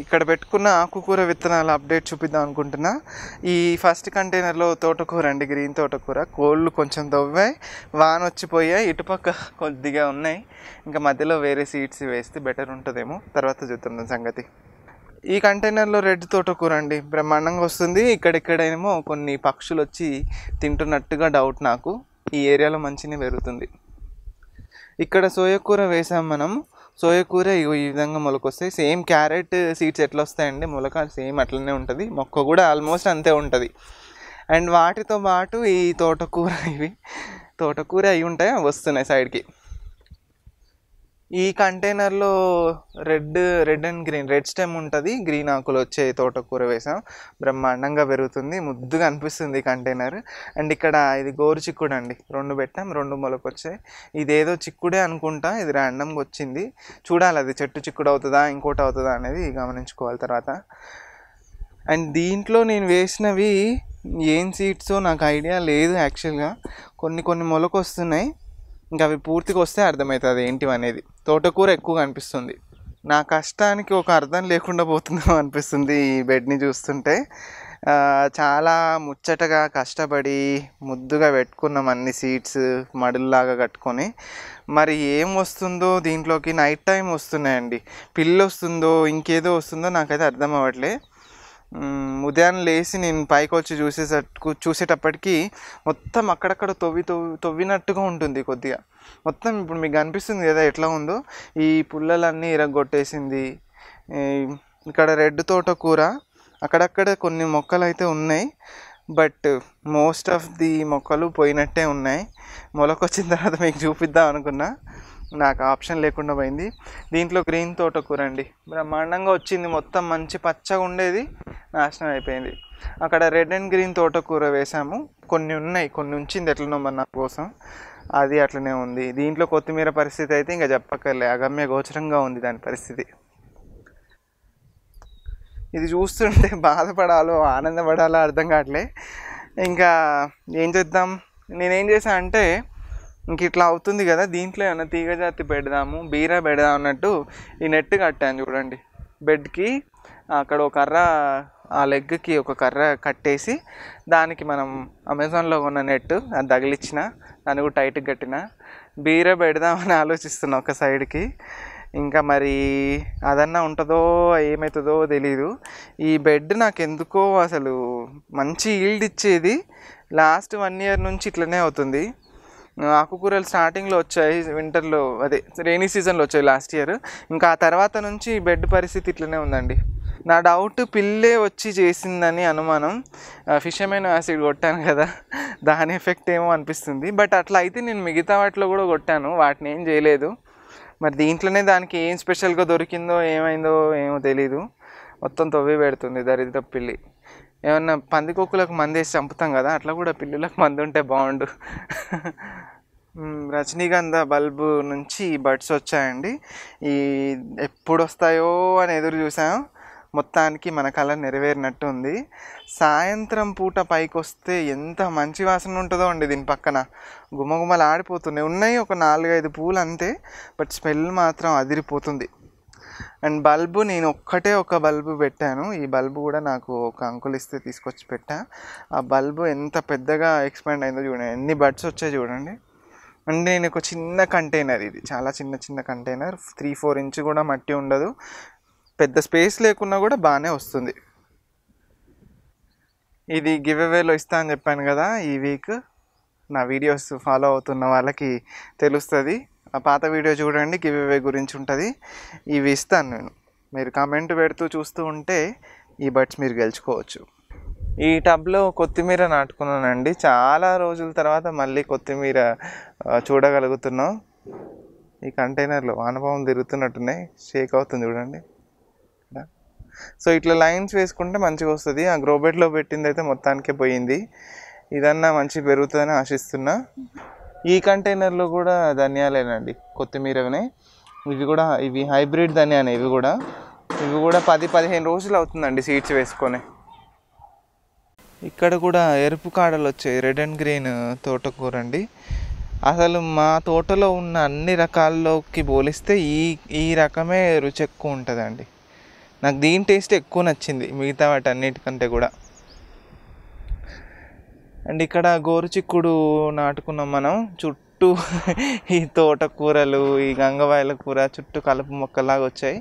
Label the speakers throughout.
Speaker 1: ఇక్కడ పెట్టుకున్న ఆకుకూర విత్తనాల అప్డేట్ చూపిద్దాం అనుకుంటున్నా ఈ ఫస్ట్ కంటైనర్లో తోటకూర అండి గ్రీన్ తోటకూర కోళ్ళు కొంచెం తవ్వాయి వాన వచ్చిపోయాయి ఇటుపక్క కొద్దిగా ఉన్నాయి ఇంకా మధ్యలో వేరే సీడ్స్ వేస్తే బెటర్ ఉంటుందేమో తర్వాత చూద్దాం సంగతి ఈ కంటైనర్లో రెడ్ తోటకూర అండి బ్రహ్మాండంగా వస్తుంది ఇక్కడిక్కడేమో కొన్ని పక్షులు వచ్చి తింటున్నట్టుగా డౌట్ నాకు ఈ ఏరియాలో మంచిని పెరుగుతుంది ఇక్కడ సోయకూర వేసాం మనం సోయా కూర ఈ విధంగా మొలకొస్తాయి సేమ్ క్యారెట్ సీడ్స్ ఎట్లా వస్తాయండి మొలక సేమ్ అట్లనే ఉంటుంది మొక్క కూడా ఆల్మోస్ట్ అంతే ఉంటుంది అండ్ వాటితో పాటు ఈ తోటకూర ఇవి తోటకూర అవి ఉంటాయి వస్తున్నాయి సైడ్కి ఈ కంటైనర్లో red red and green red stem ఉంటుంది గ్రీన్ ఆకులు వచ్చే తోటకూర వేసాం బ్రహ్మాండంగా పెరుగుతుంది ముద్దుగా అనిపిస్తుంది కంటైనర్ అండ్ ఇక్కడ ఇది గోరు చిక్కుడు అండి రెండు పెట్టాం రెండు మొలకు వచ్చాయి ఏదో చిక్కుడే అనుకుంటా ఇది ర్యాండమ్గా వచ్చింది చూడాలి అది చెట్టు చిక్కుడు అవుతుందా ఇంకోటి అవుతుందా అనేది గమనించుకోవాలి తర్వాత అండ్ దీంట్లో నేను వేసినవి ఏం సీడ్స్ నాకు ఐడియా లేదు యాక్చువల్గా కొన్ని కొన్ని మొలకు వస్తున్నాయి ఇంకా అవి పూర్తిగా వస్తే అర్థమవుతుంది ఏంటివి అనేది తోటకూర ఎక్కువ కనిపిస్తుంది నా కష్టానికి ఒక అర్థం లేకుండా పోతుందో అనిపిస్తుంది ఈ బెడ్ని చూస్తుంటే చాలా ముచ్చటగా కష్టపడి ముద్దుగా పెట్టుకున్నాం అన్ని సీట్స్ మడుల్లాగా కట్టుకొని మరి ఏం వస్తుందో దీంట్లోకి నైట్ టైం వస్తున్నాయండి పిల్లు వస్తుందో ఇంకేదో వస్తుందో నాకైతే అర్థం అవ్వట్లే ఉదయం లేచి నేను పైకి వచ్చి చూసేసట్టు చూసేటప్పటికీ మొత్తం అక్కడక్కడ తవ్వి తవ్వి తవ్వినట్టుగా ఉంటుంది కొద్దిగా మొత్తం ఇప్పుడు మీకు అనిపిస్తుంది కదా ఎట్లా ఉందో ఈ పుల్లలన్నీ ఇరగొట్టేసింది ఇక్కడ రెడ్ తోట కూర అక్కడక్కడ కొన్ని మొక్కలు అయితే ఉన్నాయి బట్ మోస్ట్ ఆఫ్ ది మొక్కలు పోయినట్టే ఉన్నాయి మొలకొచ్చిన తర్వాత మీకు చూపిద్దాం అనుకున్నా నాకు ఆప్షన్ లేకుండా పోయింది దీంట్లో గ్రీన్ తోటకూర అండి బ్రహ్మాండంగా వచ్చింది మొత్తం మంచి పచ్చగా ఉండేది నాశనం అయిపోయింది అక్కడ రెడ్ అండ్ గ్రీన్ తోటకూర వేసాము కొన్ని ఉన్నాయి కొన్ని ఉంచింది ఎట్లనో మన నా కోసం అది అట్లనే ఉంది దీంట్లో కొత్తిమీర పరిస్థితి అయితే ఇంకా చెప్పక్కర్లే అగమ్య గోచరంగా ఉంది దాని పరిస్థితి ఇది చూస్తుంటే బాధపడాలో ఆనందపడాలో అర్థం కావట్లే ఇంకా ఏం చేద్దాం నేనేం చేశాను అంటే ఇంక ఇట్లా అవుతుంది కదా దీంట్లో ఏమైనా తీగజాతి పెడదాము బీర పెడదాం అన్నట్టు ఈ నెట్ కట్టాను చూడండి బెడ్కి అక్కడ ఒక కర్ర ఆ లెగ్కి ఒక కర్ర కట్టేసి దానికి మనం అమెజాన్లో ఉన్న నెట్ అది తగిలిచ్చిన దాన్ని కూడా టైట్కి కట్టిన బీర పెడదామని ఆలోచిస్తున్నా ఒక సైడ్కి ఇంకా మరి అదన్నా ఉంటుందో ఏమవుతుందో తెలీదు ఈ బెడ్ నాకు ఎందుకో అసలు మంచి ఈల్డ్ ఇచ్చేది లాస్ట్ వన్ ఇయర్ నుంచి ఇట్లనే అవుతుంది ఆకుకూరలు స్టార్టింగ్లో వచ్చాయి వింటర్లో అదే రెయినీ సీజన్లో వచ్చాయి లాస్ట్ ఇయర్ ఇంకా ఆ తర్వాత నుంచి బెడ్ పరిస్థితి ఇట్లనే ఉందండి నా డౌట్ పిల్లే వచ్చి చేసిందని అనుమానం ఫిషమైన యాసిడ్ కొట్టాను కదా దాని ఎఫెక్ట్ ఏమో అనిపిస్తుంది బట్ అట్లా అయితే నేను మిగతా వాటిలో కూడా కొట్టాను వాటిని ఏం చేయలేదు మరి దీంట్లోనే దానికి ఏం స్పెషల్గా దొరికిందో ఏమైందో ఏమో తెలీదు మొత్తం తవ్వి పెడుతుంది దరిద్ర పిల్లి ఏమన్నా పందికొక్కులకు మంది వేసి చంపుతాం కదా అట్లా కూడా పిల్లులకు మందు ఉంటే బాగుండు రజనీగంధ బల్బు నుంచి బడ్స్ వచ్చాయండి ఈ ఎప్పుడు వస్తాయో అని ఎదురు చూసాం మొత్తానికి మన కళ నెరవేరినట్టు ఉంది సాయంత్రం పూట పైకి వస్తే ఎంత మంచి వాసన ఉంటుందో అండి దీని పక్కన గుమగుమలు ఆడిపోతున్నాయి ఉన్నాయి ఒక నాలుగైదు పూలు అంతే బట్ స్మెల్ మాత్రం అదిరిపోతుంది అండ్ బల్బు నేను ఒక్కటే ఒక బల్బు పెట్టాను ఈ బల్బు కూడా నాకు ఒక అంకుల్ ఇస్తే తీసుకొచ్చి పెట్టా ఆ బల్బు ఎంత పెద్దగా ఎక్స్పాండ్ అయిందో చూడండి ఎన్ని బడ్స్ వచ్చాయి చూడండి అండ్ నేను ఒక చిన్న కంటైనర్ ఇది చాలా చిన్న చిన్న కంటైనర్ త్రీ ఫోర్ ఇంచ్ కూడా మట్టి ఉండదు పెద్ద స్పేస్ లేకున్నా కూడా బాగానే వస్తుంది ఇది గివ్ అవేలో ఇస్తా అని చెప్పాను కదా ఈ వీక్ నా వీడియోస్ ఫాలో అవుతున్న వాళ్ళకి తెలుస్తుంది ఆ పాత వీడియో చూడండి గివ్ ఇవే గురించి ఉంటుంది ఇవి ఇస్తాను నేను మీరు కామెంట్ పెడుతూ చూస్తూ ఉంటే ఈ బడ్స్ మీరు గెలుచుకోవచ్చు ఈ టబ్లో కొత్తిమీర నాటుకున్నానండి చాలా రోజుల తర్వాత మళ్ళీ కొత్తిమీర చూడగలుగుతున్నాం ఈ కంటైనర్లో వానపాములు తిరుగుతున్నట్టున్నాయి షేక్ అవుతుంది చూడండి సో ఇట్లా లైన్స్ వేసుకుంటే మంచిగా వస్తుంది ఆ గ్రోబెట్లో పెట్టింది అయితే మొత్తానికే పోయింది ఇదన్నా మంచి పెరుగుతుందని ఆశిస్తున్నా ఈ కంటైనర్లో కూడా ధనియాలేనండి కొత్తిమీరనే ఇవి కూడా ఇవి హైబ్రిడ్ ధనియానే ఇవి కూడా ఇవి కూడా పది పదిహేను రోజులు అవుతుందండి సీడ్స్ వేసుకొని ఇక్కడ కూడా ఎరుపు కాడలు వచ్చాయి రెడ్ అండ్ గ్రీన్ తోటకూర అండి అసలు మా తోటలో ఉన్న అన్ని రకాల్లోకి పోలిస్తే ఈ ఈ రకమే రుచి ఎక్కువ ఉంటుందండి నాకు దీని టేస్ట్ ఎక్కువ నచ్చింది మిగతా వాటి అన్నిటికంటే కూడా అండ్ ఇక్కడ గోరుచిక్కుడు నాటుకున్నాం మనం చుట్టూ ఈ తోటకూరలు ఈ గంగవాయల కూర చుట్టూ కలుపు మొక్కలాగా వచ్చాయి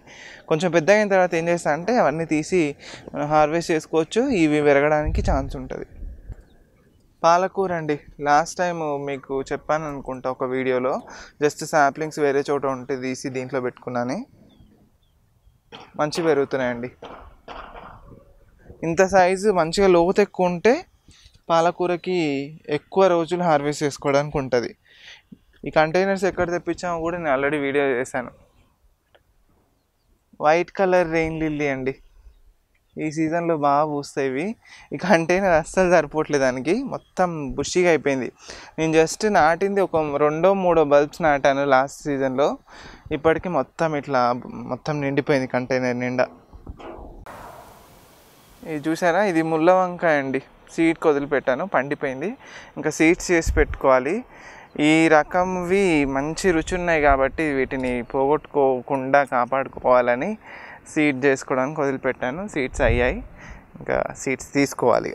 Speaker 1: కొంచెం పెద్ద అయిన తర్వాత ఏం చేస్తా అంటే అవన్నీ తీసి హార్వెస్ట్ చేసుకోవచ్చు ఇవి పెరగడానికి ఛాన్స్ ఉంటుంది పాలకూర అండి లాస్ట్ టైం మీకు చెప్పాను అనుకుంటా ఒక వీడియోలో జస్ట్ శాప్లింగ్స్ వేరే చోట ఉంటే తీసి దీంట్లో పెట్టుకున్నాను మంచి పెరుగుతున్నాయండి ఇంత సైజు మంచిగా లోతు ఎక్కువ ఉంటే పాలకూరకి ఎక్కువ రోజులు హార్వెస్ట్ చేసుకోవడానికి ఉంటుంది ఈ కంటైనర్స్ ఎక్కడ తెప్పించామో కూడా నేను ఆల్రెడీ వీడియో చేశాను వైట్ కలర్ రెయిన్ లిల్లీ అండి ఈ సీజన్లో బాగా పూస్తాయి ఇవి ఈ కంటైనర్ అస్సలు సరిపోవట్లేదు దానికి మొత్తం బుషిగా అయిపోయింది నేను జస్ట్ నాటింది ఒక రెండో మూడో బల్బ్స్ నాటాను లాస్ట్ సీజన్లో ఇప్పటికీ మొత్తం ఇట్లా మొత్తం నిండిపోయింది కంటైనర్ నిండా ఇది చూసారా ఇది ముళ్ళ వంకాయ అండి సీడ్కి వదిలిపెట్టాను పండిపోయింది ఇంకా సీడ్స్ చేసి పెట్టుకోవాలి ఈ రకంవి మంచి రుచి ఉన్నాయి కాబట్టి వీటిని పోగొట్టుకోకుండా కాపాడుకోవాలని సీడ్ చేసుకోవడానికి వదిలిపెట్టాను సీడ్స్ అయ్యాయి ఇంకా సీడ్స్ తీసుకోవాలి